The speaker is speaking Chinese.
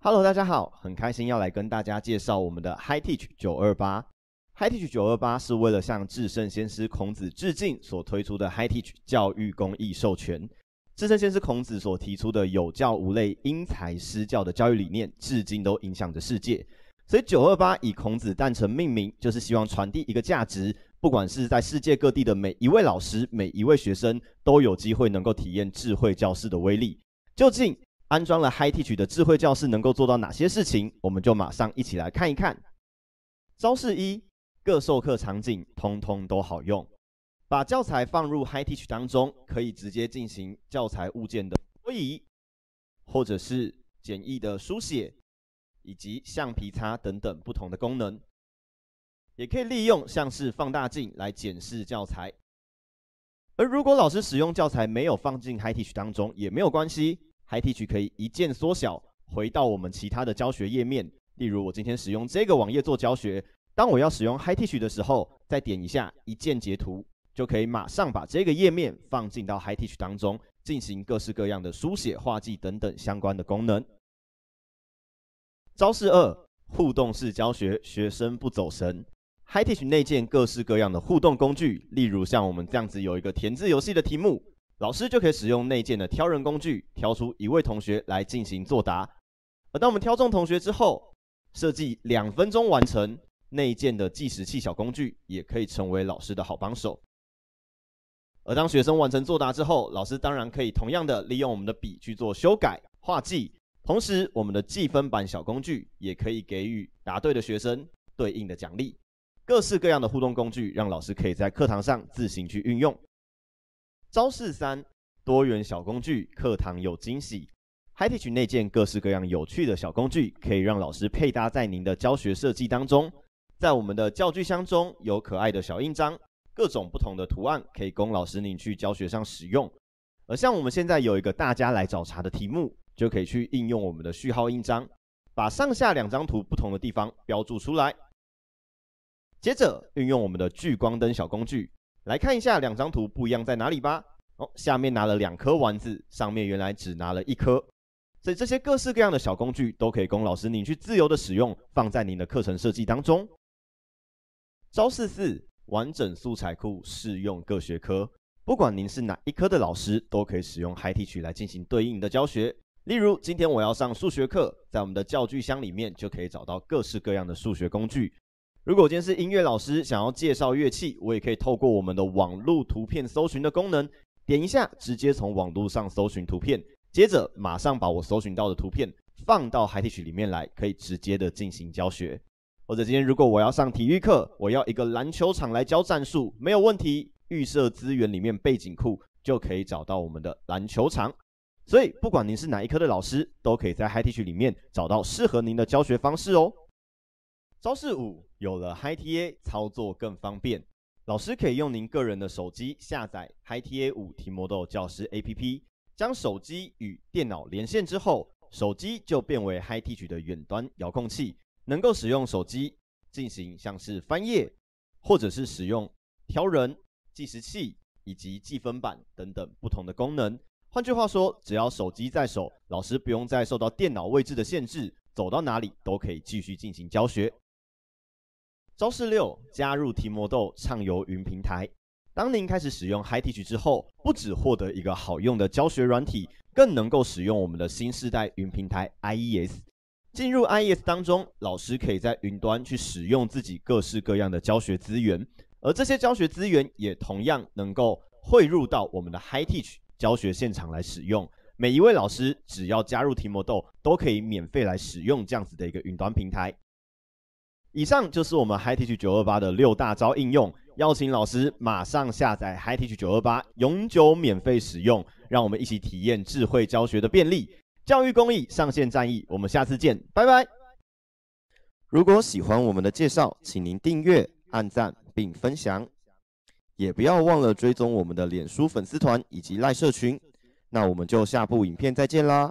Hello，大家好，很开心要来跟大家介绍我们的 Hi g h Teach 九二八。Hi g h Teach 九二八是为了向至圣先师孔子致敬所推出的 Hi g h Teach 教育公益授权。至圣先师孔子所提出的有教无类、因材施教的教育理念，至今都影响着世界。所以九二八以孔子诞辰命名，就是希望传递一个价值，不管是在世界各地的每一位老师、每一位学生，都有机会能够体验智慧教室的威力。究竟？安装了 Hi Teach 的智慧教室能够做到哪些事情？我们就马上一起来看一看。招式一，各授课场景通通都好用。把教材放入 Hi Teach 当中，可以直接进行教材物件的拖移，或者是简易的书写，以及橡皮擦等等不同的功能。也可以利用像是放大镜来检视教材。而如果老师使用教材没有放进 Hi Teach 当中，也没有关系。Hi Teach 可以一键缩小，回到我们其他的教学页面。例如，我今天使用这个网页做教学，当我要使用 Hi Teach 的时候，再点一下一键截图，就可以马上把这个页面放进到 Hi Teach 当中，进行各式各样的书写、画技等等相关的功能。招式二：互动式教学，学生不走神。Hi Teach 内建各式各样的互动工具，例如像我们这样子有一个填字游戏的题目。老师就可以使用内建的挑人工具挑出一位同学来进行作答。而当我们挑中同学之后，设计两分钟完成内建的计时器小工具，也可以成为老师的好帮手。而当学生完成作答之后，老师当然可以同样的利用我们的笔去做修改画记。同时，我们的计分板小工具也可以给予答对的学生对应的奖励。各式各样的互动工具，让老师可以在课堂上自行去运用。招式三：多元小工具，课堂有惊喜。海 c h 内建各式各样有趣的小工具，可以让老师配搭在您的教学设计当中。在我们的教具箱中有可爱的小印章，各种不同的图案可以供老师您去教学上使用。而像我们现在有一个大家来找茬的题目，就可以去应用我们的序号印章，把上下两张图不同的地方标注出来。接着运用我们的聚光灯小工具。来看一下两张图不一样在哪里吧。哦，下面拿了两颗丸子，上面原来只拿了一颗。所以这些各式各样的小工具都可以供老师您去自由的使用，放在您的课程设计当中。招式四，完整素材库适用各学科，不管您是哪一科的老师，都可以使用嗨提曲来进行对应的教学。例如，今天我要上数学课，在我们的教具箱里面就可以找到各式各样的数学工具。如果今天是音乐老师，想要介绍乐器，我也可以透过我们的网路图片搜寻的功能，点一下，直接从网路上搜寻图片，接着马上把我搜寻到的图片放到 e c 曲里面来，可以直接的进行教学。或者今天如果我要上体育课，我要一个篮球场来教战术，没有问题，预设资源里面背景库就可以找到我们的篮球场。所以不管您是哪一科的老师，都可以在 e c 曲里面找到适合您的教学方式哦。招式五，有了 Hi TA 操作更方便。老师可以用您个人的手机下载 Hi TA 五 d e 豆教师 A P P，将手机与电脑连线之后，手机就变为 Hi TA e 的远端遥控器，能够使用手机进行像是翻页，或者是使用调人计时器以及计分板等等不同的功能。换句话说，只要手机在手，老师不用再受到电脑位置的限制，走到哪里都可以继续进行教学。招式六，加入提摩豆畅游云平台。当您开始使用 Hi Teach 之后，不只获得一个好用的教学软体，更能够使用我们的新世代云平台 IES。进入 IES 当中，老师可以在云端去使用自己各式各样的教学资源，而这些教学资源也同样能够汇入到我们的 Hi Teach 教学现场来使用。每一位老师只要加入提摩豆，都可以免费来使用这样子的一个云端平台。以上就是我们 Hi Teach 九二八的六大招应用，邀请老师马上下载 Hi Teach 九二八，永久免费使用，让我们一起体验智慧教学的便利。教育公益上线战役，我们下次见，拜拜！如果喜欢我们的介绍，请您订阅、按赞并分享，也不要忘了追踪我们的脸书粉丝团以及赖社群。那我们就下部影片再见啦！